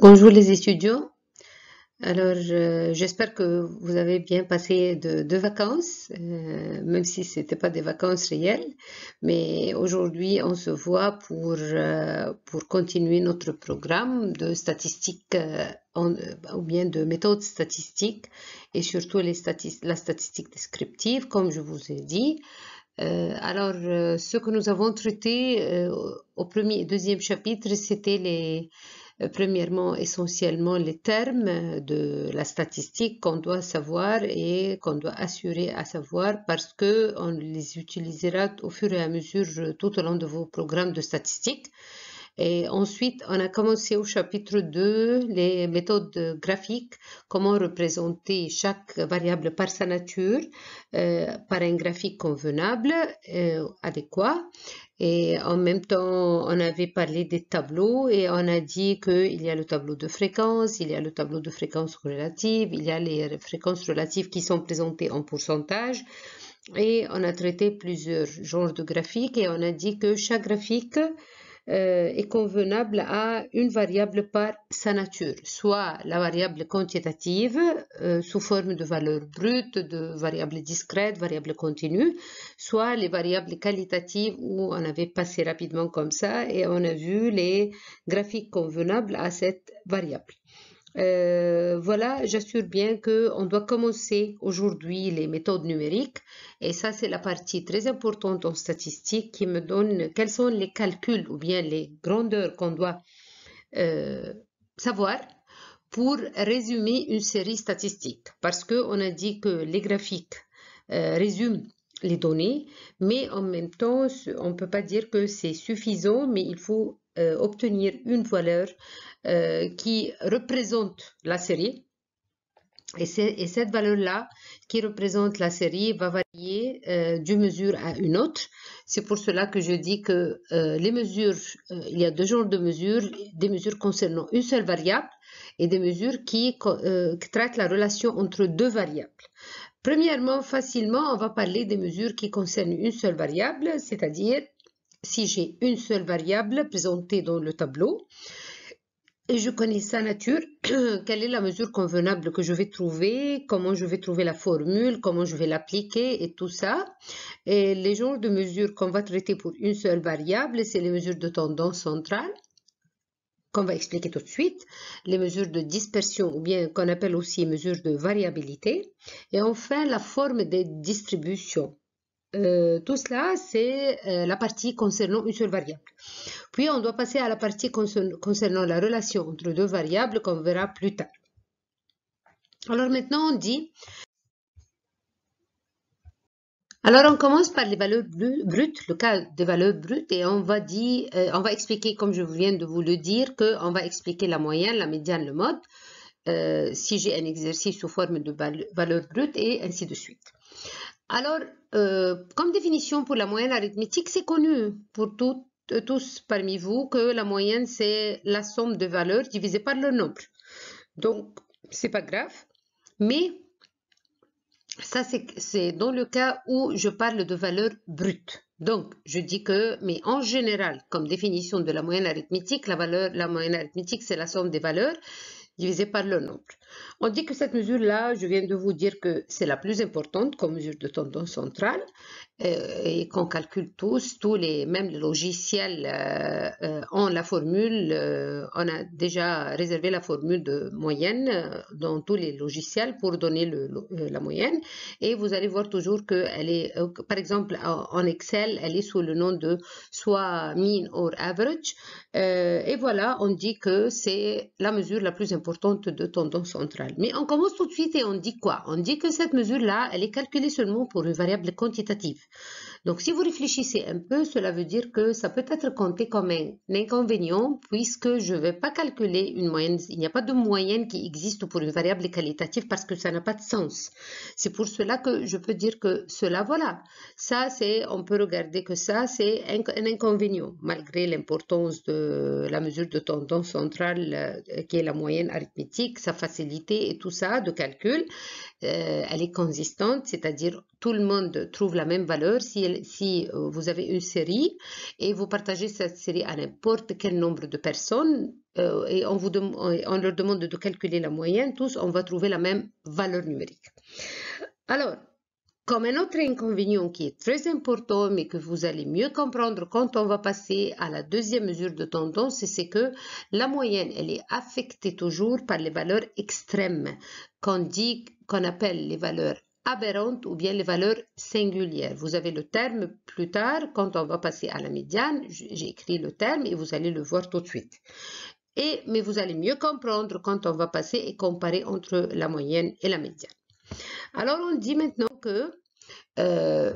Bonjour les étudiants. Alors, j'espère que vous avez bien passé de, vacances, euh, même si ce n'était pas des vacances réelles. Mais aujourd'hui, on se voit pour, euh, pour continuer notre programme de statistiques euh, ou bien de méthodes statistiques et surtout la statistique descriptive, comme je vous ai dit. alors, ce que nous avons traité au premier et deuxième chapitre, c'était les, euh, premièrement, essentiellement les termes euh, de la statistique qu'on doit savoir et qu'on doit assurer à savoir parce qu'on les utilisera au fur et à mesure tout au long de vos programmes de statistiques. Et ensuite, on a commencé au chapitre 2, les méthodes graphiques, comment représenter chaque variable par sa nature, euh, par un graphique convenable, euh, adéquat. Et en même temps, on avait parlé des tableaux et on a dit qu'il y a le tableau de fréquence, il y a le tableau de fréquence relative, il y a les fréquences relatives qui sont présentées en pourcentage. Et on a traité plusieurs genres de graphiques et on a dit que chaque graphique euh, est convenable à une variable par sa nature, soit la variable quantitative euh, sous forme de valeur brute, de variable discrète, variable continue, soit les variables qualitatives où on avait passé rapidement comme ça et on a vu les graphiques convenables à cette variable. Euh, voilà, j'assure bien qu'on doit commencer aujourd'hui les méthodes numériques. Et ça, c'est la partie très importante en statistique qui me donne quels sont les calculs ou bien les grandeurs qu'on doit euh, savoir pour résumer une série statistique. Parce qu'on a dit que les graphiques euh, résument les données, mais en même temps, on ne peut pas dire que c'est suffisant, mais il faut euh, obtenir une valeur euh, qui représente la série. Et, cette valeur-là, qui représente la série, va varier euh, d'une mesure à une autre. C'est pour cela que je dis que les mesures, il y a deux genres de mesures, des mesures concernant une seule variable et des mesures qui, qui traitent la relation entre deux variables. Premièrement, facilement, on va parler des mesures qui concernent une seule variable, c'est-à-dire si j'ai une seule variable présentée dans le tableau et je connais sa nature, quelle est la mesure convenable que je vais trouver, comment je vais trouver la formule, comment je vais l'appliquer et tout ça. Et les genres de mesures qu'on va traiter pour une seule variable, c'est les mesures de tendance centrale, qu'on va expliquer tout de suite, les mesures de dispersion ou bien qu'on appelle aussi mesures de variabilité, et enfin la forme des distributions. Euh, tout cela, c'est euh, la partie concernant une seule variable. Puis, on doit passer à la partie concernant la relation entre deux variables qu'on verra plus tard. Alors maintenant, on dit... Alors, on commence par les valeurs brutes, le cas des valeurs brutes, et on va, dire, euh, on va expliquer, comme je viens de vous le dire, qu'on va expliquer la moyenne, la médiane, le mode, si j'ai un exercice sous forme de valeurs brutes, et ainsi de suite. Alors, euh, comme définition pour la moyenne arithmétique, c'est connu pour euh, tous parmi vous que la moyenne, c'est la somme de valeurs divisée par le nombre. Donc, c'est pas grave. Mais ça, c'est dans le cas où je parle de valeurs brutes. Donc, je dis que, mais en général, comme définition de la moyenne arithmétique, la, la moyenne arithmétique, c'est la somme des valeurs divisée par le nombre. On dit que cette mesure-là, je viens de vous dire que c'est la plus importante comme mesure de tendance centrale euh, et, qu'on calcule tous, tous les, mêmes logiciels euh, euh, ont la formule, on a déjà réservé la formule de moyenne dans tous les logiciels pour donner la moyenne et vous allez voir toujours que elle est, par exemple en Excel, elle est sous le nom de soit mean or average et voilà, on dit que c'est la mesure la plus importante de tendance centrale mais on commence tout de suite et on dit quoi On dit que cette mesure-là, elle est calculée seulement pour une variable quantitative. Donc, si vous réfléchissez un peu, cela veut dire que ça peut être compté comme un inconvénient puisque je ne vais pas calculer une moyenne. Il n'y a pas de moyenne qui existe pour une variable qualitative parce que ça n'a pas de sens. C'est pour cela que je peux dire que cela, voilà, ça c'est, on peut regarder que ça c'est un, un, inconvénient malgré l'importance de la mesure de tendance centrale euh, qui est la moyenne arithmétique, sa facilité et tout ça de calcul. Euh, elle est consistante, c'est-à-dire tout le monde trouve la même valeur. Si, euh, vous avez une série et vous partagez cette série à n'importe quel nombre de personnes euh, et on, on leur demande de calculer la moyenne, tous, on va trouver la même valeur numérique. Alors, comme un autre inconvénient qui est très important, mais que vous allez mieux comprendre quand on va passer à la deuxième mesure de tendance, c'est que la moyenne, elle est affectée toujours par les valeurs extrêmes, qu'on dit, qu'on appelle les valeurs aberrantes ou bien les valeurs singulières. Vous avez le terme plus tard, quand on va passer à la médiane, j'ai écrit le terme et vous allez le voir tout de suite. Et, mais vous allez mieux comprendre quand on va passer et comparer entre la moyenne et la médiane. Alors on dit maintenant que euh,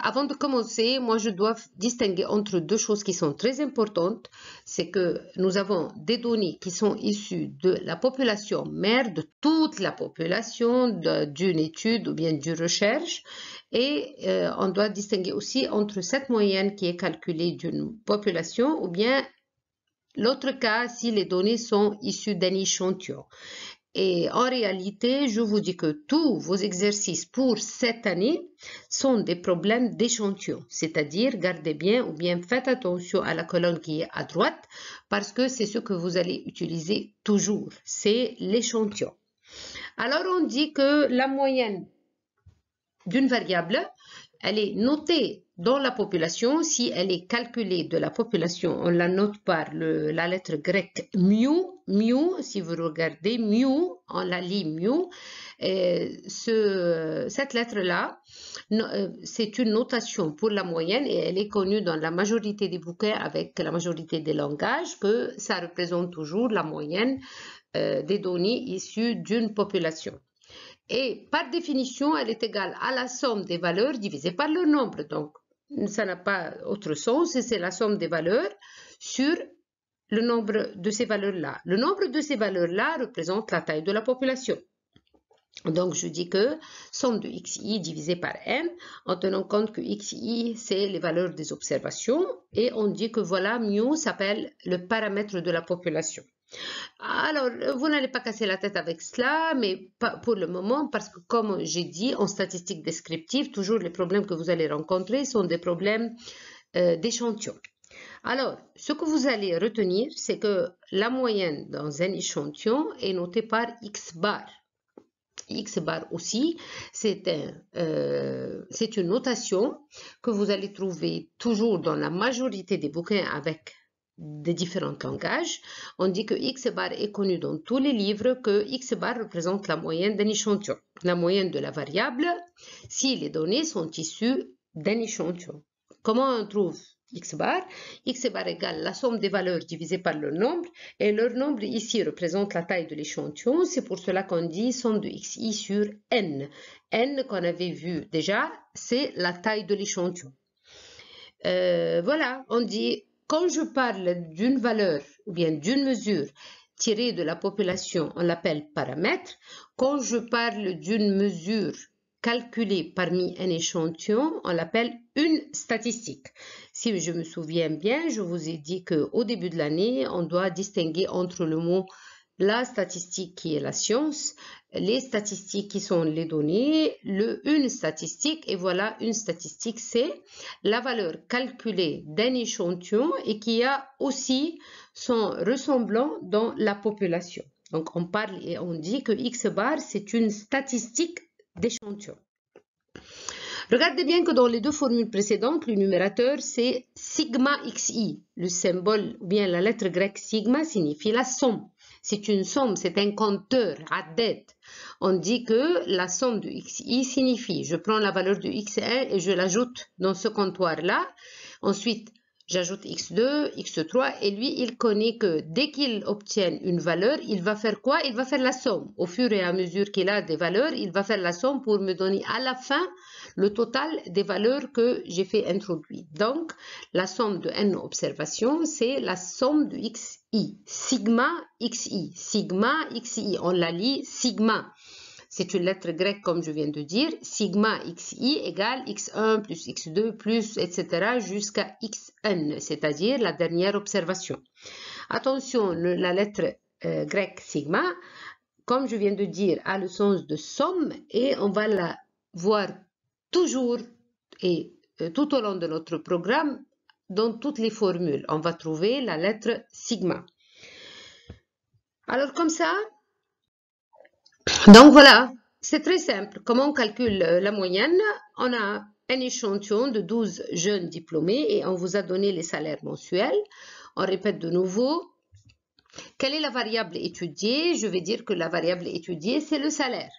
avant de commencer, moi je dois distinguer entre deux choses qui sont très importantes. C'est que nous avons des données qui sont issues de la population mère, de toute la population, d'une étude ou bien d'une recherche. Et euh, on doit distinguer aussi entre cette moyenne qui est calculée d'une population ou bien L'autre cas, si les données sont issues d'un échantillon. Et en réalité, je vous dis que tous vos exercices pour cette année sont des problèmes d'échantillon. C'est-à-dire, gardez bien ou bien faites attention à la colonne qui est à droite parce que c'est ce que vous allez utiliser toujours. C'est l'échantillon. Alors, on dit que la moyenne d'une variable elle est notée dans la population. Si elle est calculée de la population, on la note par la lettre grecque mu. Mu, si vous regardez mu, on la lit mu. cette lettre-là, euh, c'est une notation pour la moyenne et elle est connue dans la majorité des bouquets avec la majorité des langages que ça représente toujours la moyenne euh, des données issues d'une population. Et par définition, elle est égale à la somme des valeurs divisée par le nombre. Donc, ça n'a pas autre sens, c'est la somme des valeurs sur le nombre de ces valeurs-là. Le nombre de ces valeurs-là représente la taille de la population. Donc, je dis que somme de xi divisé par n, en tenant compte que xi, c'est les valeurs des observations, et on dit que voilà, mu s'appelle le paramètre de la population. Alors, euh, vous n'allez pas casser la tête avec cela, mais pas pour le moment, parce que comme j'ai dit, en statistique descriptive, toujours les problèmes que vous allez rencontrer sont des problèmes euh, d'échantillons. d'échantillon. Alors, ce que vous allez retenir, c'est que la moyenne dans un échantillon est notée par X bar. X bar aussi, c'est euh, une notation que vous allez trouver toujours dans la majorité des bouquins avec des différents langages, on dit que X bar est connu dans tous les livres, que X bar représente la moyenne d'un échantillon, la moyenne de la variable, si les données sont issues d'un échantillon. Comment on trouve X bar X bar égale la somme des valeurs divisées par leur nombre, et leur nombre ici représente la taille de l'échantillon, c'est pour cela qu'on dit somme de XI sur N. N qu'on avait vu déjà, c'est la taille de l'échantillon. Euh, voilà, on dit quand je parle d'une valeur ou bien d'une mesure tirée de la population, on l'appelle paramètre. Quand je parle d'une mesure calculée parmi un échantillon, on l'appelle une statistique. Si je me souviens bien, je vous ai dit qu'au début de l'année, on doit distinguer entre le mot la statistique qui est la science, les statistiques qui sont les données, le, une statistique, et voilà, une statistique, c'est la valeur calculée d'un échantillon et qui a aussi son ressemblant dans la population. Donc, on parle et on dit que X bar, c'est une statistique d'échantillon. Regardez bien que dans les deux formules précédentes, le numérateur c'est sigma xi. Le symbole ou bien la lettre grecque sigma signifie la somme c'est une somme, c'est un compteur, à dette. On dit que la somme de xi signifie, je prends la valeur de x1 et je l'ajoute dans ce comptoir-là. Ensuite, J'ajoute x2, x3 et lui, il connaît que dès qu'il obtient une valeur, il va faire quoi Il va faire la somme. Au fur et à mesure qu'il a des valeurs, il va faire la somme pour me donner à la fin le total des valeurs que j'ai fait introduire. Donc, la somme de n observations, c'est la somme de xi. Sigma xi. Sigma xi. On la lit sigma. C'est une lettre grecque, comme je viens de dire. Sigma xi égale x1 plus x2 plus, etc. jusqu'à xn, c'est-à-dire la dernière observation. Attention, la lettre euh, grecque sigma, comme je viens de dire, a le sens de somme et on va la voir toujours et euh, tout au long de notre programme dans toutes les formules. On va trouver la lettre sigma. Alors comme ça, donc voilà, c'est très simple. Comment on calcule euh, la moyenne On a un échantillon de 12 jeunes diplômés et on vous a donné les salaires mensuels. On répète de nouveau. Quelle est la variable étudiée Je vais dire que la variable étudiée, c'est le salaire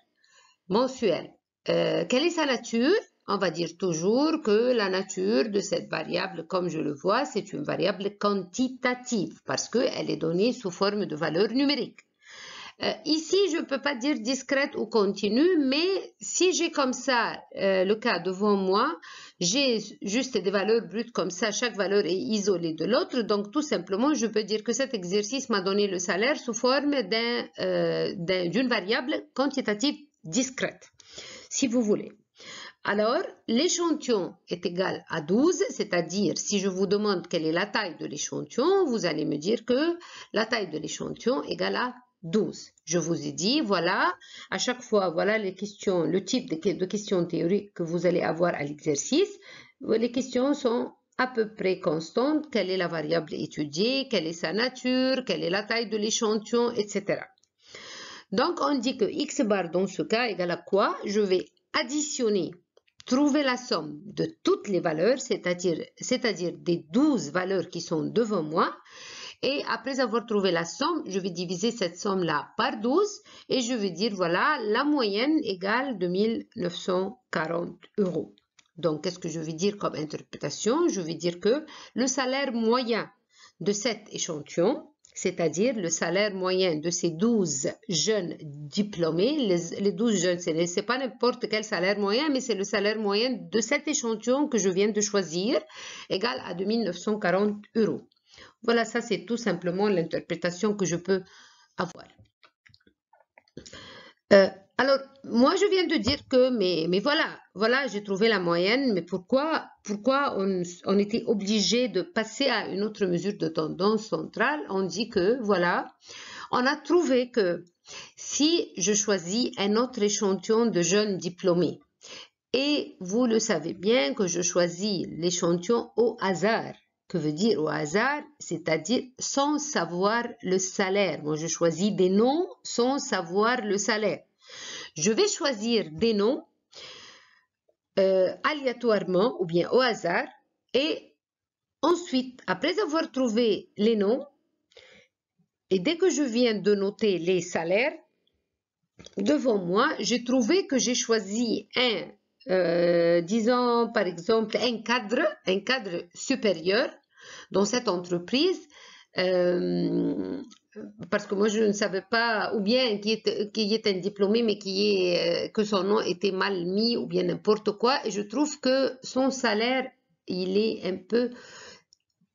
mensuel. Euh, quelle est sa nature On va dire toujours que la nature de cette variable, comme je le vois, c'est une variable quantitative parce qu'elle est donnée sous forme de valeur numérique. Euh, ici, je ne peux pas dire discrète ou continue, mais si j'ai comme ça euh, le cas devant moi, j'ai juste des valeurs brutes comme ça, chaque valeur est isolée de l'autre, donc tout simplement, je peux dire que cet exercice m'a donné le salaire sous forme euh, d'une variable quantitative discrète, si vous voulez. Alors, l'échantillon est égal à 12, c'est-à-dire si je vous demande quelle est la taille de l'échantillon, vous allez me dire que la taille de l'échantillon est égale à 12. Je vous ai dit, voilà, à chaque fois, voilà les questions, le type de, questions théoriques que vous allez avoir à l'exercice. Les questions sont à peu près constantes. Quelle est la variable étudiée Quelle est sa nature Quelle est la taille de l'échantillon Etc. Donc, on dit que x bar dans ce cas égal à quoi Je vais additionner, trouver la somme de toutes les valeurs, c'est-à-dire des 12 valeurs qui sont devant moi, et après avoir trouvé la somme, je vais diviser cette somme-là par 12 et je vais dire, voilà, la moyenne égale 2940 euros. Donc, qu'est-ce que je vais dire comme interprétation Je vais dire que le salaire moyen de cet échantillon, c'est-à-dire le salaire moyen de ces 12 jeunes diplômés. Les, 12 jeunes, ce n'est pas n'importe quel salaire moyen, mais c'est le salaire moyen de cet échantillon que je viens de choisir, égal à 2940 euros. Voilà, ça c'est tout simplement l'interprétation que je peux avoir. Euh, alors, moi je viens de dire que, mais, voilà, voilà, j'ai trouvé la moyenne, mais pourquoi, pourquoi on était obligé de passer à une autre mesure de tendance centrale On dit que, voilà, on a trouvé que si je choisis un autre échantillon de jeunes diplômés, et vous le savez bien que je choisis l'échantillon au hasard, que veut dire au hasard, c'est-à-dire sans savoir le salaire. Moi, je choisis des noms sans savoir le salaire. Je vais choisir des noms euh, aléatoirement ou bien au hasard et ensuite, après avoir trouvé les noms, et dès que je viens de noter les salaires, devant moi, j'ai trouvé que j'ai choisi un, euh, disons par exemple, un cadre, un cadre supérieur dans cette entreprise. Euh, parce que moi je ne savais pas, ou bien qui est, qui un diplômé mais qui est, euh, que son nom était mal mis ou bien n'importe quoi. Et je trouve que son salaire, il est un peu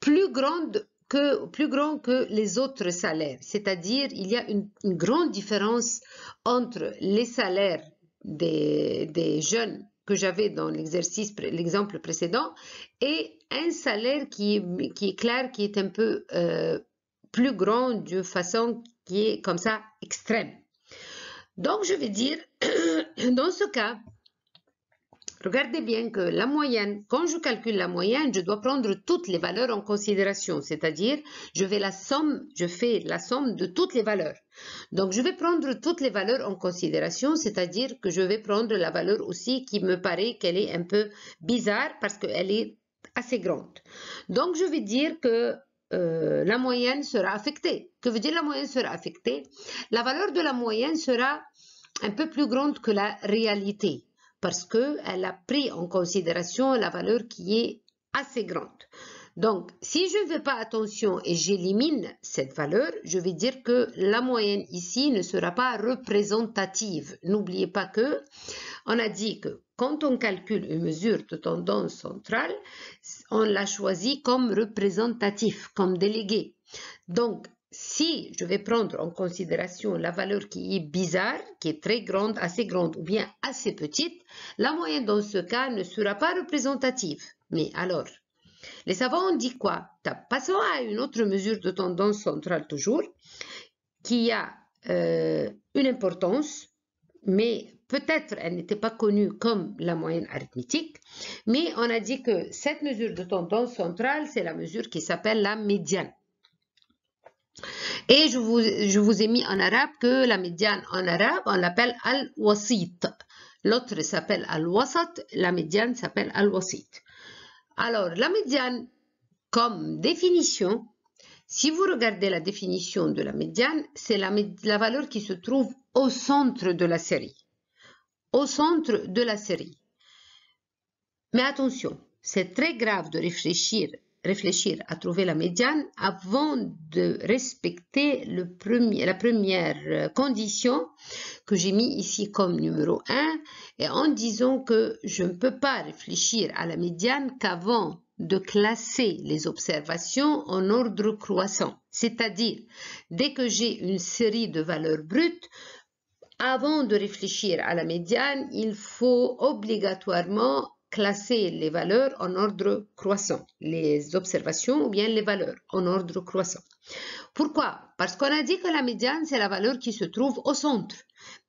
plus grand que, plus grand que les autres salaires. C'est-à-dire, il y a une, grande différence entre les salaires des, des jeunes que j'avais dans l'exercice, l'exemple précédent, et un salaire qui, est clair, qui est un peu euh, plus grand de façon qui est comme ça extrême. Donc, je vais dire, dans ce cas, Regardez bien que la moyenne, quand je calcule la moyenne, je dois prendre toutes les valeurs en considération, c'est-à-dire je je fais la somme de toutes les valeurs. Donc je vais prendre toutes les valeurs en considération, c'est-à-dire que je vais prendre la valeur aussi qui me paraît qu'elle est un peu bizarre parce qu'elle est assez grande. Donc je vais dire que euh, la moyenne sera affectée. Que veut dire la moyenne sera affectée La valeur de la moyenne sera un peu plus grande que la réalité parce qu'elle a pris en considération la valeur qui est assez grande. Donc, si je ne fais pas attention et j'élimine cette valeur, je vais dire que la moyenne ici ne sera pas représentative. N'oubliez pas que on a dit que quand on calcule une mesure de tendance centrale, on l'a choisit comme représentatif, comme délégué. Donc, si je vais prendre en considération la valeur qui est bizarre, qui est très grande, assez grande ou bien assez petite, la moyenne dans ce cas ne sera pas représentative. Mais alors, les savants ont dit quoi Passons à une autre mesure de tendance centrale toujours, qui a euh, une importance, mais peut-être elle n'était pas connue comme la moyenne arithmétique, mais on a dit que cette mesure de tendance centrale, c'est la mesure qui s'appelle la médiane. Et je vous, ai mis en arabe que la médiane en arabe, on l'appelle al-wasit. L'autre s'appelle al-wasat, la médiane s'appelle al-wasit. Alors, la médiane, comme définition, si vous regardez la définition de la médiane, c'est la valeur qui se trouve au centre de la série. Au centre de la série. Mais attention, c'est très grave de réfléchir réfléchir à trouver la médiane avant de respecter le premier, la première euh, condition que j'ai mis ici comme numéro 1 et en disant que je ne peux pas réfléchir à la médiane qu'avant de classer les observations en ordre croissant. C'est-à-dire, dès que j'ai une série de valeurs brutes, avant de réfléchir à la médiane, il faut obligatoirement classer les valeurs en ordre croissant, les observations ou bien les valeurs en ordre croissant. Pourquoi Parce qu'on a dit que la médiane, c'est la valeur qui se trouve au centre.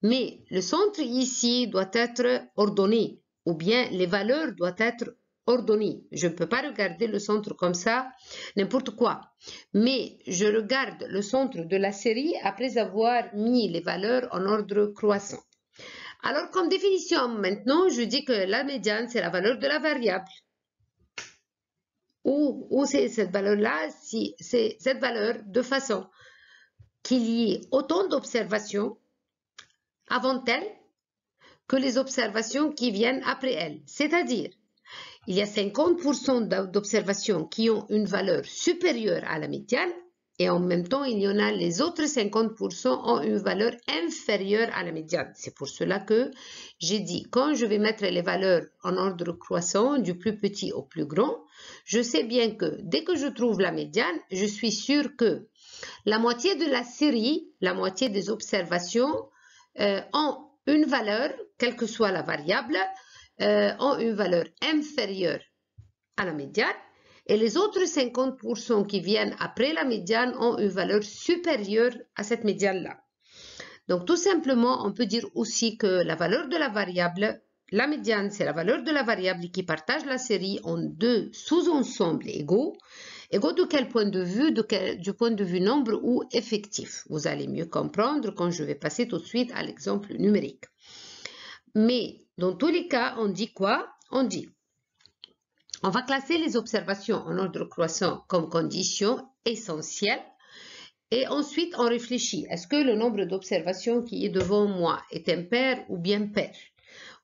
Mais le centre ici doit être ordonné, ou bien les valeurs doivent être ordonnées. Je ne peux pas regarder le centre comme ça, n'importe quoi. Mais je regarde le centre de la série après avoir mis les valeurs en ordre croissant. Alors, comme définition, maintenant, je dis que la médiane, c'est la valeur de la variable. Ou, c'est cette valeur-là, si c'est cette valeur de façon qu'il y ait autant d'observations avant elle que les observations qui viennent après elle. C'est-à-dire, il y a 50% d'observations qui ont une valeur supérieure à la médiane et en même temps, il y en a les autres 50% ont une valeur inférieure à la médiane. C'est pour cela que j'ai dit, quand je vais mettre les valeurs en ordre croissant, du plus petit au plus grand, je sais bien que dès que je trouve la médiane, je suis sûr que la moitié de la série, la moitié des observations, euh, ont une valeur, quelle que soit la variable, euh, ont une valeur inférieure à la médiane et les autres 50% qui viennent après la médiane ont une valeur supérieure à cette médiane-là. Donc tout simplement, on peut dire aussi que la valeur de la variable, la médiane, c'est la valeur de la variable qui partage la série en deux sous-ensembles égaux. Égaux de quel point de vue Du point de vue nombre ou effectif. Vous allez mieux comprendre quand je vais passer tout de suite à l'exemple numérique. Mais dans tous les cas, on dit quoi On dit on va classer les observations en ordre croissant comme condition essentielle. Et ensuite, on réfléchit. Est-ce que le nombre d'observations qui est devant moi est impair ou bien pair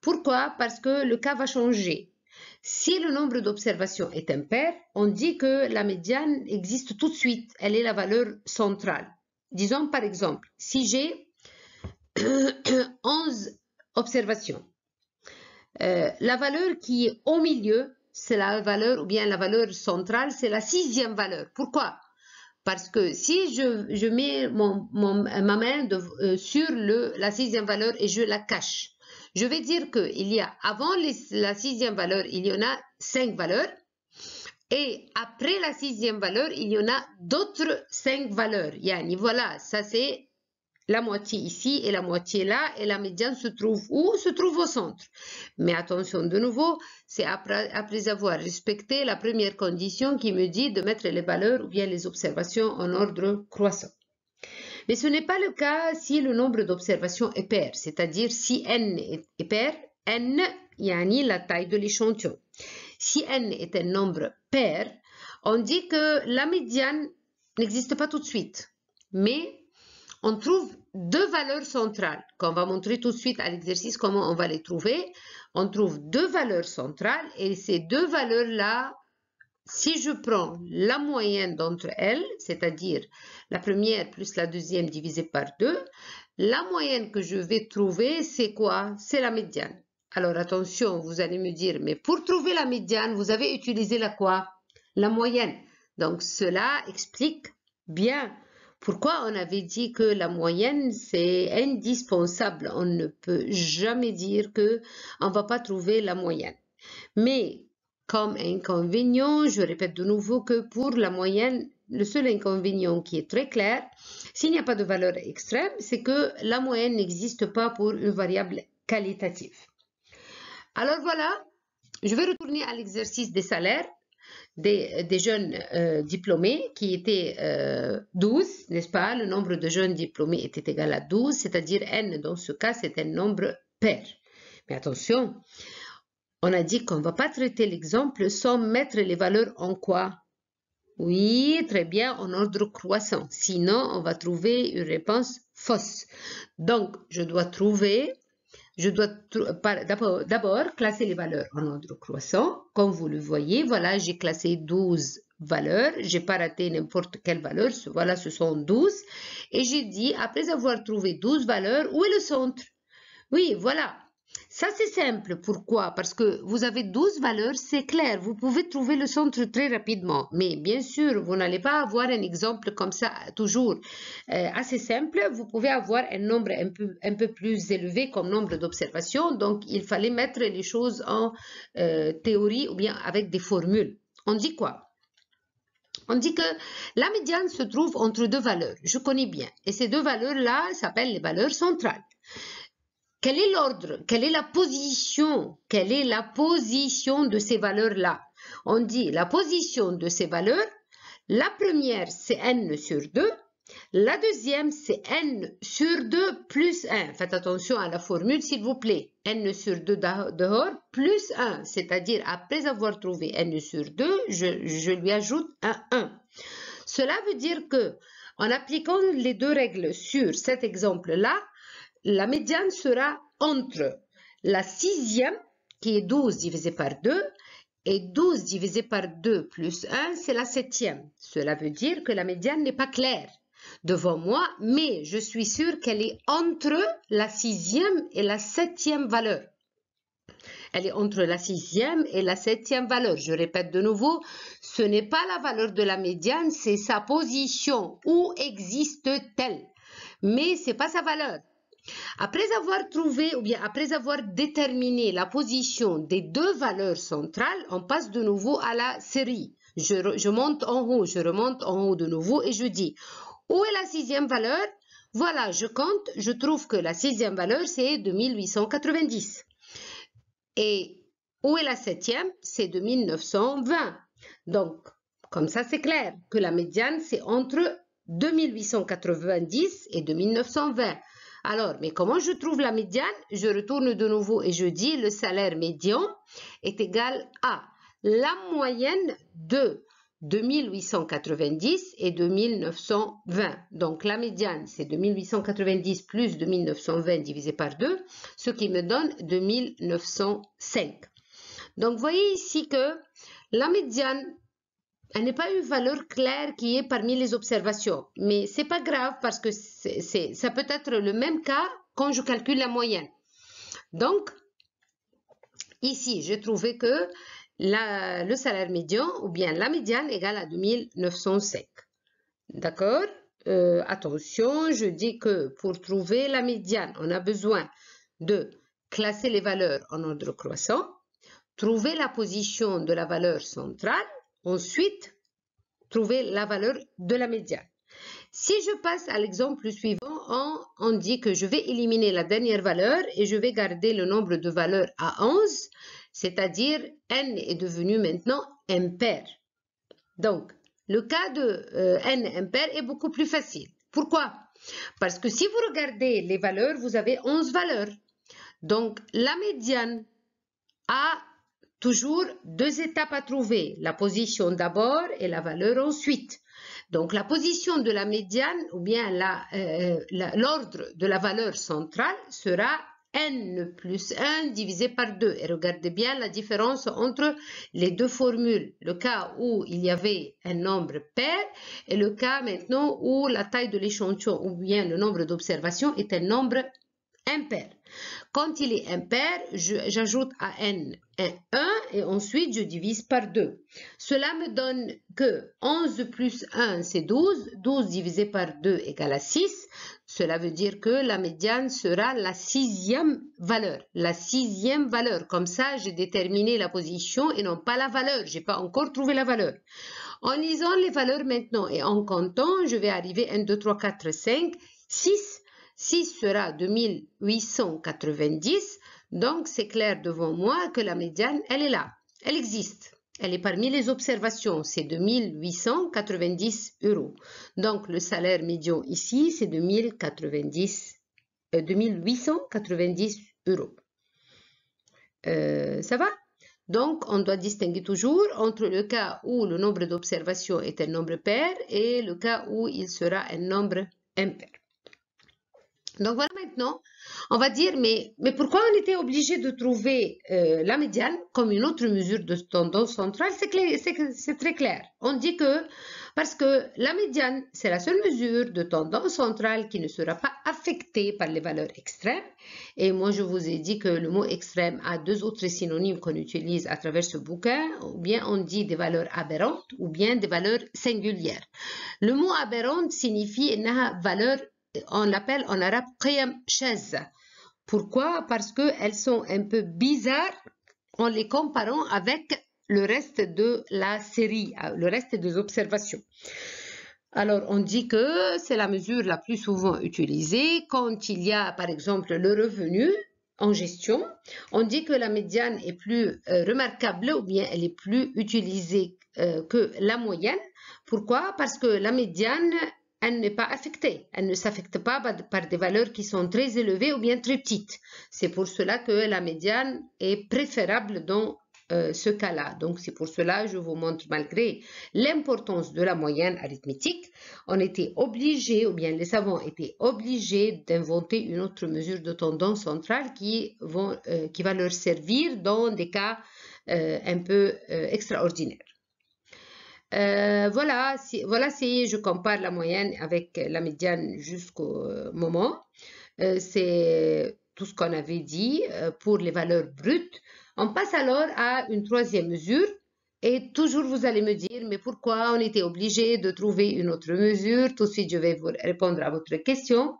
Pourquoi Parce que le cas va changer. Si le nombre d'observations est impair, on dit que la médiane existe tout de suite. Elle est la valeur centrale. Disons par exemple, si j'ai 11 observations, euh, la valeur qui est au milieu c'est la valeur, ou bien la valeur centrale, c'est la sixième valeur. Pourquoi Parce que si je, mets mon, ma main euh, sur le, la sixième valeur et je la cache, je vais dire qu'il y a, avant la sixième valeur, il y en a cinq valeurs. Et après la sixième valeur, il y en a d'autres cinq valeurs. Yani, voilà, ça c'est la moitié ici et la moitié là, et la médiane se trouve où Se trouve au centre. Mais attention de nouveau, c'est après, avoir respecté la première condition qui me dit de mettre les valeurs ou bien les observations en ordre croissant. Mais ce n'est pas le cas si le nombre d'observations est pair, c'est-à-dire si n est pair, n ni la taille de l'échantillon. Si n est un nombre pair, on dit que la médiane n'existe pas tout de suite, mais on trouve deux valeurs centrales, qu'on va montrer tout de suite à l'exercice comment on va les trouver. On trouve deux valeurs centrales et ces deux valeurs-là, si je prends la moyenne d'entre elles, c'est-à-dire la première plus la deuxième divisée par deux, la moyenne que je vais trouver, c'est quoi C'est la médiane. Alors attention, vous allez me dire, mais pour trouver la médiane, vous avez utilisé la quoi La moyenne. Donc cela explique bien pourquoi on avait dit que la moyenne, c'est indispensable On ne peut jamais dire qu'on ne va pas trouver la moyenne. Mais comme inconvénient, je répète de nouveau que pour la moyenne, le seul inconvénient qui est très clair, s'il n'y a pas de valeur extrême, c'est que la moyenne n'existe pas pour une variable qualitative. Alors voilà, je vais retourner à l'exercice des salaires des, jeunes euh, diplômés qui étaient 12, euh, n'est-ce pas Le nombre de jeunes diplômés était égal à 12, c'est-à-dire n, dans ce cas, c'est un nombre pair. Mais attention, on a dit qu'on ne va pas traiter l'exemple sans mettre les valeurs en quoi oui, très bien, en ordre croissant. Sinon, on va trouver une réponse fausse. Donc, je dois trouver je dois d'abord classer les valeurs en ordre croissant. Comme vous le voyez, voilà, j'ai classé 12 valeurs. J'ai pas raté n'importe quelle valeur. Voilà, ce sont 12. Et j'ai dit, après avoir trouvé 12 valeurs, où est le centre? Oui, voilà. Ça, c'est simple. Pourquoi Parce que vous avez 12 valeurs, c'est clair. Vous pouvez trouver le centre très rapidement. Mais bien sûr, vous n'allez pas avoir un exemple comme ça toujours euh, assez simple. Vous pouvez avoir un nombre un peu, plus élevé comme nombre d'observations. Donc, il fallait mettre les choses en euh, théorie ou bien avec des formules. On dit quoi on dit que la médiane se trouve entre deux valeurs. Je connais bien. Et ces deux valeurs-là s'appellent les valeurs centrales. Quel est l'ordre Quelle est la position Quelle est la position de ces valeurs-là On dit la position de ces valeurs, la première c'est n sur 2, la deuxième c'est n sur 2 plus 1. Faites attention à la formule s'il vous plaît. n sur 2 dehors plus 1, c'est-à-dire après avoir trouvé n sur 2, je, lui ajoute un 1. Cela veut dire que en appliquant les deux règles sur cet exemple-là, la médiane sera entre la sixième, qui est 12 divisé par 2, et 12 divisé par 2 plus 1, c'est la septième. Cela veut dire que la médiane n'est pas claire devant moi, mais je suis sûre qu'elle est entre la sixième et la septième valeur. Elle est entre la sixième et la septième valeur. Je répète de nouveau, ce n'est pas la valeur de la médiane, c'est sa position. Où existe-t-elle Mais ce n'est pas sa valeur. Après avoir trouvé ou bien après avoir déterminé la position des deux valeurs centrales, on passe de nouveau à la série. Je, monte en haut, je remonte en haut de nouveau et je dis où est la sixième valeur Voilà, je compte, je trouve que la sixième valeur c'est 2890. Et où est la septième C'est 2920. Donc, comme ça c'est clair que la médiane c'est entre 2890 et 2920. Alors, mais comment je trouve la médiane Je retourne de nouveau et je dis le salaire médian est égal à la moyenne de 2890 et 2920. Donc la médiane, c'est 2890 plus 2920 divisé par 2, ce qui me donne 2905. Donc vous voyez ici que la médiane elle n'a pas une valeur claire qui est parmi les observations. Mais ce n'est pas grave parce que ça peut être le même cas quand je calcule la moyenne. Donc, ici, j'ai trouvé que le salaire médian ou bien la médiane égale à 2905. D'accord euh, Attention, je dis que pour trouver la médiane, on a besoin de classer les valeurs en ordre croissant, trouver la position de la valeur centrale Ensuite, trouver la valeur de la médiane. Si je passe à l'exemple suivant, on, dit que je vais éliminer la dernière valeur et je vais garder le nombre de valeurs à 11, c'est-à-dire n est devenu maintenant impair. Donc, le cas de euh, n impair est beaucoup plus facile. Pourquoi Parce que si vous regardez les valeurs, vous avez 11 valeurs. Donc, la médiane a Toujours deux étapes à trouver, la position d'abord et la valeur ensuite. Donc la position de la médiane ou bien euh, l'ordre de la valeur centrale sera n plus 1 divisé par 2. Et regardez bien la différence entre les deux formules. Le cas où il y avait un nombre pair et le cas maintenant où la taille de l'échantillon ou bien le nombre d'observations est un nombre impair. Quand il est impair, j'ajoute à n un 1 et ensuite je divise par 2. Cela me donne que 11 plus 1 c'est 12, 12 divisé par 2 égale à 6. Cela veut dire que la médiane sera la sixième valeur. La sixième valeur. Comme ça, j'ai déterminé la position et non pas la valeur. Je n'ai pas encore trouvé la valeur. En lisant les valeurs maintenant et en comptant, je vais arriver 1, 2, 3, 4, 5, 6. 6 sera 2890. Donc, c'est clair devant moi que la médiane, elle est là, elle existe. Elle est parmi les observations, c'est 2890 euros. Donc, le salaire médian ici, c'est 2090, 2890 euh, euros. Euh, ça va donc, on doit distinguer toujours entre le cas où le nombre d'observations est un nombre pair et le cas où il sera un nombre impair. Donc voilà maintenant, on va dire, mais, mais pourquoi on était obligé de trouver euh, la médiane comme une autre mesure de tendance centrale C'est très clair. On dit que parce que la médiane, c'est la seule mesure de tendance centrale qui ne sera pas affectée par les valeurs extrêmes. Et moi, je vous ai dit que le mot extrême a deux autres synonymes qu'on utilise à travers ce bouquin. Ou bien on dit des valeurs aberrantes ou bien des valeurs singulières. Le mot aberrante signifie une valeur on l'appelle en arabe qiyam chaise. Pourquoi Parce qu'elles sont un peu bizarres en les comparant avec le reste de la série, euh, le reste des observations. Alors, on dit que c'est la mesure la plus souvent utilisée quand il y a, par exemple, le revenu en gestion. On dit que la médiane est plus euh, remarquable ou bien elle est plus utilisée euh, que la moyenne. Pourquoi Parce que la médiane elle n'est pas affectée. Elle ne s'affecte pas par des valeurs qui sont très élevées ou bien très petites. C'est pour cela que la médiane est préférable dans euh, ce cas-là. Donc c'est pour cela que je vous montre malgré l'importance de la moyenne arithmétique, on était obligé, ou bien les savants étaient obligés d'inventer une autre mesure de tendance centrale qui, euh, va leur servir dans des cas euh, un peu extraordinaires. Euh, voilà, si, voilà si je compare la moyenne avec la médiane jusqu'au euh, moment. Euh, c'est tout ce qu'on avait dit pour les valeurs brutes. On passe alors à une troisième mesure et toujours, vous allez me dire, mais pourquoi on était obligé de trouver une autre mesure Tout de suite, je vais vous répondre à votre question.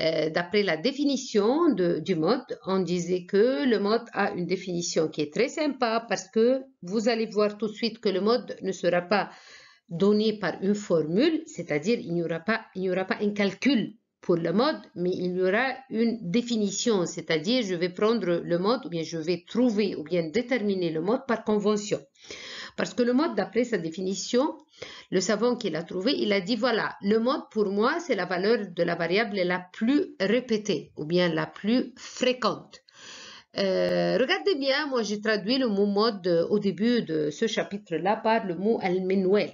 Euh, d'après la définition du mode, on disait que le mode a une définition qui est très sympa parce que vous allez voir tout de suite que le mode ne sera pas donné par une formule, c'est-à-dire il n'y aura, pas, n'y aura pas un calcul pour le mode, mais il y aura une définition, c'est-à-dire je vais prendre le mode ou bien je vais trouver ou bien déterminer le mode par convention. Parce que le mode, d'après sa définition, le savant qu'il a trouvé, il a dit voilà, le mode pour moi, c'est la valeur de la variable la plus répétée ou bien la plus fréquente. Euh, regardez bien, moi j'ai traduit le mot mode euh, au début de ce chapitre-là par le mot al-minwel.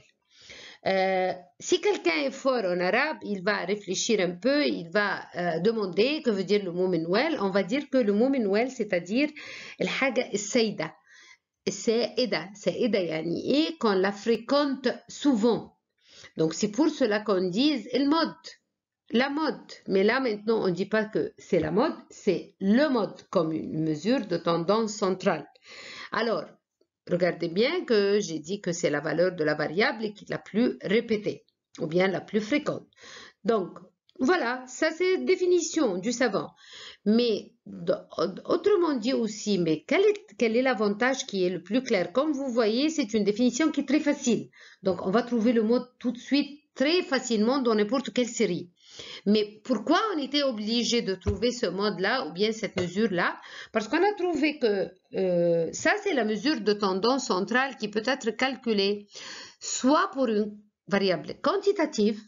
Euh, si quelqu'un est fort en arabe, il va réfléchir un peu, il va demander que veut dire le mot minwel. On va dire que le mot minwel, c'est-à-dire el haga sayda c'est C'est « c'est yani, et qu'on la fréquente souvent. Donc, c'est pour cela qu'on dit le mode. La mode. Mais là, maintenant, on ne dit pas que c'est la mode, c'est le mode comme une mesure de tendance centrale. Alors, regardez bien que j'ai dit que c'est la valeur de la variable qui est la plus répétée ou bien la plus fréquente. Donc, voilà, ça c'est définition du savant. Mais autrement dit aussi, mais quel est, quel l'avantage qui est le plus clair Comme vous voyez, c'est une définition qui est très facile. Donc, on va trouver le mode tout de suite très facilement dans n'importe quelle série. Mais pourquoi on était obligé de trouver ce mode-là ou bien cette mesure-là Parce qu'on a trouvé que euh, ça, c'est la mesure de tendance centrale qui peut être calculée soit pour une variable quantitative,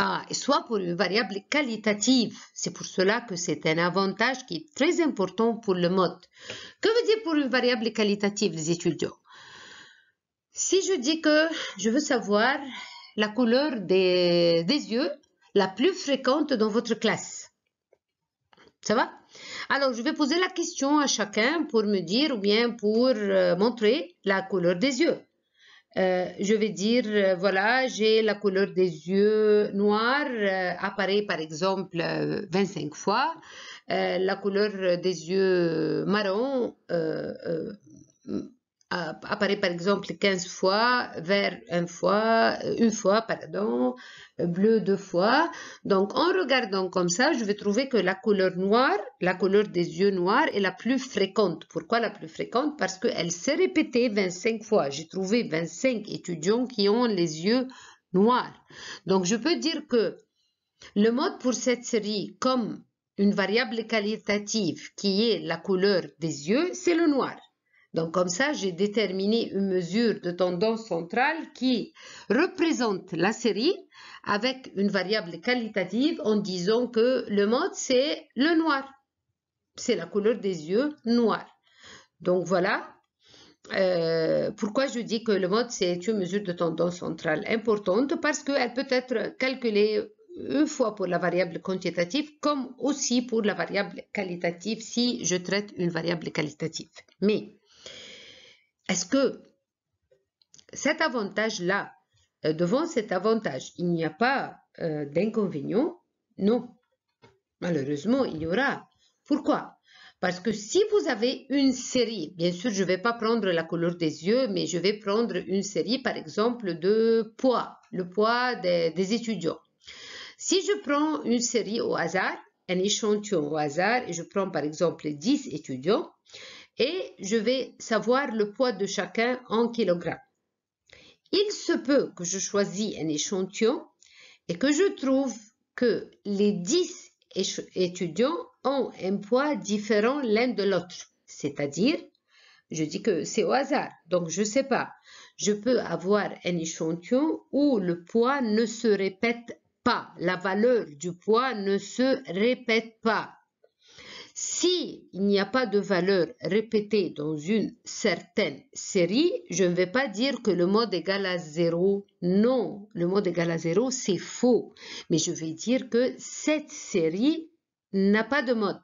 ah, soit pour une variable qualitative. C'est pour cela que c'est un avantage qui est très important pour le mode. Que veut dire pour une variable qualitative, les étudiants Si je dis que je veux savoir la couleur des, yeux la plus fréquente dans votre classe, ça va Alors, je vais poser la question à chacun pour me dire ou bien pour euh, montrer la couleur des yeux. Euh, je vais dire, euh, voilà, j'ai la couleur des yeux noirs, euh, apparaît par exemple 25 fois. la couleur des yeux marron euh, apparaît par exemple 15 fois, vert une fois, euh, une fois, pardon, bleu deux fois. Donc en regardant comme ça, je vais trouver que la couleur noire, la couleur des yeux noirs est la plus fréquente. Pourquoi la plus fréquente Parce qu'elle s'est répétée 25 fois. J'ai trouvé 25 étudiants qui ont les yeux noirs. Donc je peux dire que le mode pour cette série, comme une variable qualitative qui est la couleur des yeux, c'est le noir. Donc comme ça, j'ai déterminé une mesure de tendance centrale qui représente la série avec une variable qualitative en disant que le mode, c'est le noir. C'est la couleur des yeux noir. Donc voilà euh, pourquoi je dis que le mode, c'est une mesure de tendance centrale importante parce qu'elle peut être calculée une fois pour la variable quantitative comme aussi pour la variable qualitative si je traite une variable qualitative. Mais est-ce que cet avantage-là, euh, devant cet avantage, il n'y a pas euh, d'inconvénient Non. Malheureusement, il y aura. Pourquoi Parce que si vous avez une série, bien sûr, je ne vais pas prendre la couleur des yeux, mais je vais prendre une série, par exemple, de poids, le poids des, des étudiants. Si je prends une série au hasard, un échantillon au hasard, et je prends par exemple 10 étudiants, et je vais savoir le poids de chacun en kilogrammes. Il se peut que je choisisse un échantillon et que je trouve que les 10 étudiants ont un poids différent l'un de l'autre. C'est-à-dire, je dis que c'est au hasard, donc je ne sais pas. Je peux avoir un échantillon où le poids ne se répète pas, la valeur du poids ne se répète pas. Si il n'y a pas de valeur répétée dans une certaine série, je ne vais pas dire que le mode égal à 0. Non, le mode égal à 0, c'est faux. Mais je vais dire que cette série n'a pas de mode.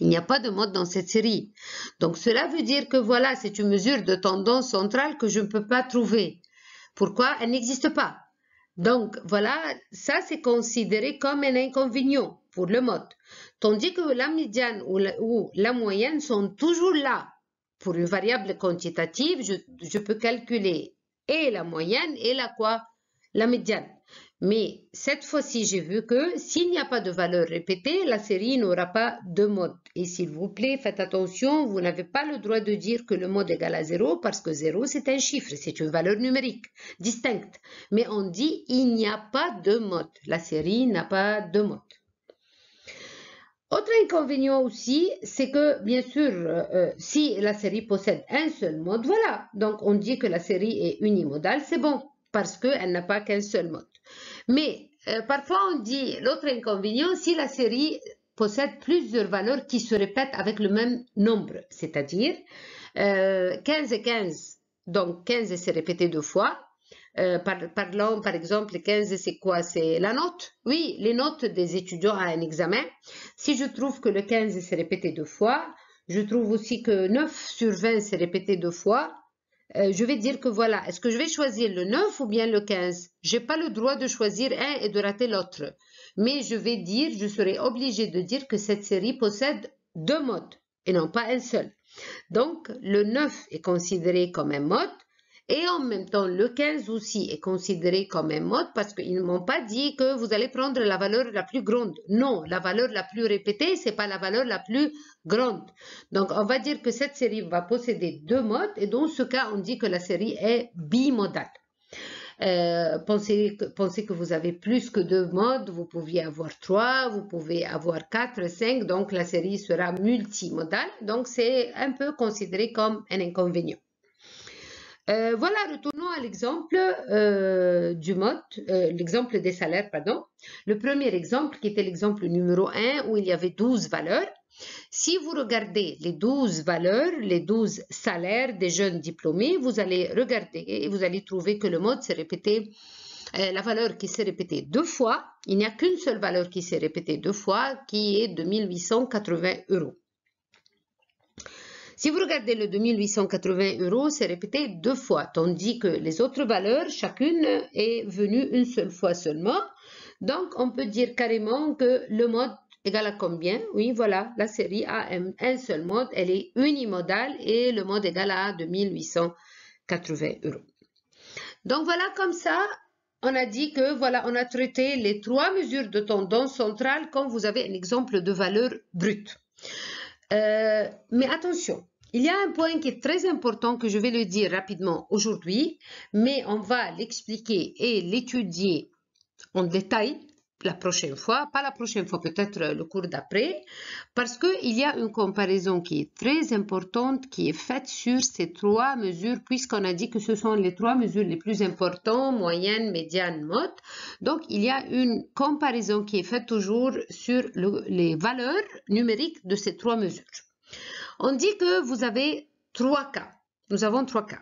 Il n'y a pas de mode dans cette série. Donc cela veut dire que voilà, c'est une mesure de tendance centrale que je ne peux pas trouver. Pourquoi Elle n'existe pas. Donc voilà, ça c'est considéré comme un inconvénient pour le mode. Tandis que la médiane ou la, moyenne sont toujours là. Pour une variable quantitative, je, peux calculer et la moyenne et la quoi La médiane. Mais cette fois-ci, j'ai vu que s'il n'y a pas de valeur répétée, la série n'aura pas de mode. Et s'il vous plaît, faites attention, vous n'avez pas le droit de dire que le mode égal à 0 parce que 0 c'est un chiffre, c'est une valeur numérique distincte. Mais on dit il n'y a pas de mode. La série n'a pas de mode. Autre inconvénient aussi, c'est que bien sûr, euh, euh, si la série possède un seul mode, voilà, donc on dit que la série est unimodale, c'est bon, parce qu'elle n'a pas qu'un seul mode. Mais euh, parfois on dit l'autre inconvénient, si la série possède plusieurs valeurs qui se répètent avec le même nombre, c'est-à-dire 15 et 15, donc 15 c'est répété deux fois, euh, par, parlons par exemple 15, c'est quoi C'est la note. Oui, les notes des étudiants à un examen. Si je trouve que le 15 s'est répété deux fois, je trouve aussi que 9 sur 20 s'est répété deux fois, euh, je vais dire que voilà, est-ce que je vais choisir le 9 ou bien le 15 Je n'ai pas le droit de choisir un et de rater l'autre. Mais je vais dire, je serai obligé de dire que cette série possède deux modes et non pas un seul. Donc, le 9 est considéré comme un mode, et en même temps, le 15 aussi est considéré comme un mode parce qu'ils ne m'ont pas dit que vous allez prendre la valeur la plus grande. Non, la valeur la plus répétée, ce n'est pas la valeur la plus grande. Donc, on va dire que cette série va posséder deux modes et dans ce cas, on dit que la série est bimodale. Euh, pensez, pensez, que vous avez plus que deux modes, vous pouvez avoir trois, vous pouvez avoir quatre, cinq, donc la série sera multimodale, donc c'est un peu considéré comme un inconvénient. Euh, voilà, retournons à l'exemple euh, du mode, euh, l'exemple des salaires, pardon. Le premier exemple qui était l'exemple numéro 1 où il y avait 12 valeurs. Si vous regardez les 12 valeurs, les 12 salaires des jeunes diplômés, vous allez regarder et vous allez trouver que le mode s'est répété, la valeur qui s'est répétée deux fois, il n'y a qu'une seule valeur qui s'est répétée deux fois qui est de 1880 euros. Si vous regardez le 2880 euros, c'est répété deux fois, tandis que les autres valeurs, chacune est venue une seule fois seulement. Donc, on peut dire carrément que le mode égale à combien Oui, voilà, la série a un, seul mode, elle est unimodale et le mode égale à 2880 euros. Donc voilà, comme ça, on a dit que voilà, on a traité les trois mesures de tendance centrale quand vous avez un exemple de valeur brute. Euh, mais attention, il y a un point qui est très important que je vais le dire rapidement aujourd'hui, mais on va l'expliquer et l'étudier en détail la prochaine fois, pas la prochaine fois, peut-être le cours d'après, parce qu'il y a une comparaison qui est très importante qui est faite sur ces trois mesures, puisqu'on a dit que ce sont les trois mesures les plus importantes, moyenne, médiane, mode. Donc, il y a une comparaison qui est faite toujours sur les valeurs numériques de ces trois mesures. On dit que vous avez trois cas. Nous avons trois cas.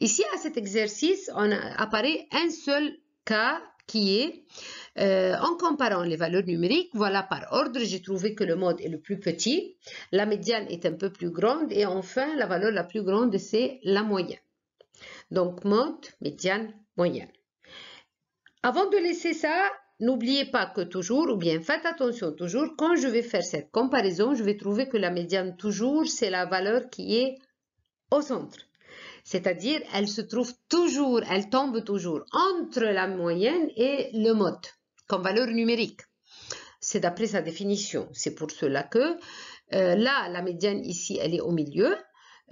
Ici, à cet exercice, on apparaît un seul cas qui est euh, en comparant les valeurs numériques, voilà par ordre, j'ai trouvé que le mode est le plus petit, la médiane est un peu plus grande et enfin la valeur la plus grande c'est la moyenne. Donc mode, médiane, moyenne. Avant de laisser ça, N'oubliez pas que toujours, ou bien faites attention toujours, quand je vais faire cette comparaison, je vais trouver que la médiane toujours, c'est la valeur qui est au centre. C'est-à-dire, elle se trouve toujours, elle tombe toujours entre la moyenne et le mode comme valeur numérique. C'est d'après sa définition. C'est pour cela que euh, là, la médiane ici, elle est au milieu.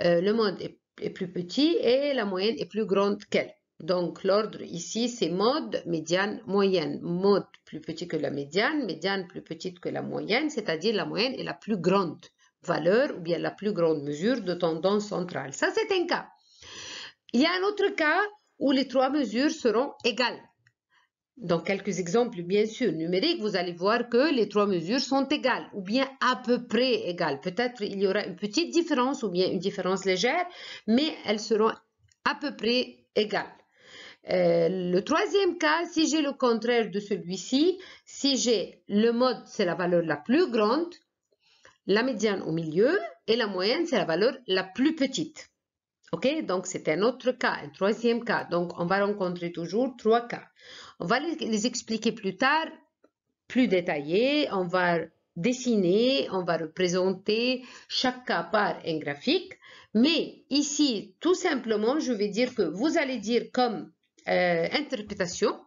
Euh, le mode est, plus petit et la moyenne est plus grande qu'elle. Donc l'ordre ici, c'est mode, médiane, moyenne. Mode plus petit que la médiane, médiane plus petite que la moyenne, c'est-à-dire la moyenne est la plus grande valeur ou bien la plus grande mesure de tendance centrale. Ça, c'est un cas. Il y a un autre cas où les trois mesures seront égales. Dans quelques exemples, bien sûr, numériques, vous allez voir que les trois mesures sont égales ou bien à peu près égales. Peut-être il y aura une petite différence ou bien une différence légère, mais elles seront à peu près égales. Euh, le troisième cas, si j'ai le contraire de celui-ci, si j'ai le mode, c'est la valeur la plus grande, la médiane au milieu et la moyenne, c'est la valeur la plus petite. OK Donc, c'est un autre cas, un troisième cas. Donc, on va rencontrer toujours trois cas. On va les, expliquer plus tard, plus détaillé. On va dessiner, on va représenter chaque cas par un graphique. Mais ici, tout simplement, je vais dire que vous allez dire comme euh, interprétation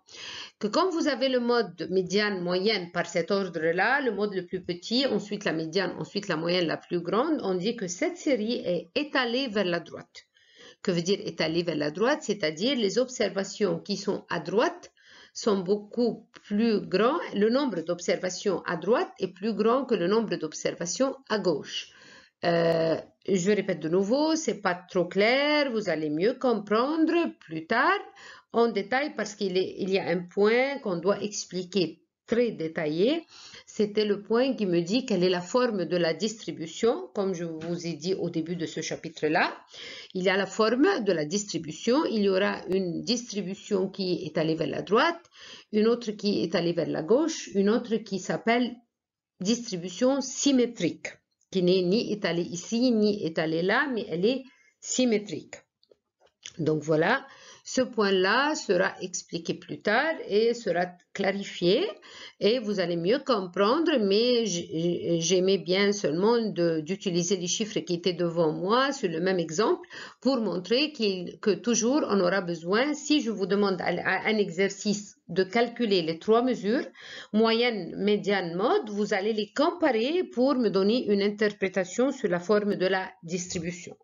que comme vous avez le mode médiane moyenne par cet ordre-là, le mode le plus petit, ensuite la médiane, ensuite la moyenne la plus grande, on dit que cette série est étalée vers la droite. Que veut dire étalée vers la droite C'est-à-dire les observations qui sont à droite sont beaucoup plus grands, le nombre d'observations à droite est plus grand que le nombre d'observations à gauche. Euh, je répète de nouveau, c'est pas trop clair, vous allez mieux comprendre plus tard en détail parce qu'il y a un point qu'on doit expliquer très détaillé. C'était le point qui me dit quelle est la forme de la distribution, comme je vous ai dit au début de ce chapitre-là. Il y a la forme de la distribution. Il y aura une distribution qui est allée vers la droite, une autre qui est allée vers la gauche, une autre qui s'appelle distribution symétrique, qui n'est ni étalée ici, ni étalée là, mais elle est symétrique. Donc voilà ce point-là sera expliqué plus tard et sera clarifié et vous allez mieux comprendre, mais j'aimais bien seulement d'utiliser les chiffres qui étaient devant moi sur le même exemple pour montrer que toujours on aura besoin, si je vous demande un exercice de calculer les trois mesures, moyenne, médiane, mode, vous allez les comparer pour me donner une interprétation sur la forme de la distribution.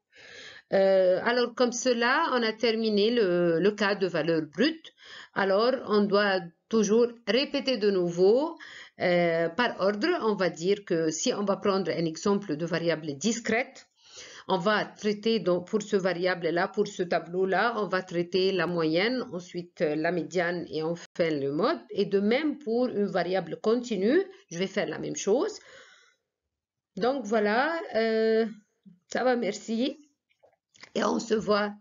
Euh, alors comme cela, on a terminé le, cas de valeur brute. Alors on doit toujours répéter de nouveau euh, par ordre. On va dire que si on va prendre un exemple de variable discrète, on va traiter donc pour ce variable-là, pour ce tableau-là, on va traiter la moyenne, ensuite euh, la médiane et enfin le mode. Et de même pour une variable continue, je vais faire la même chose. Donc voilà, ça va, merci et on se voit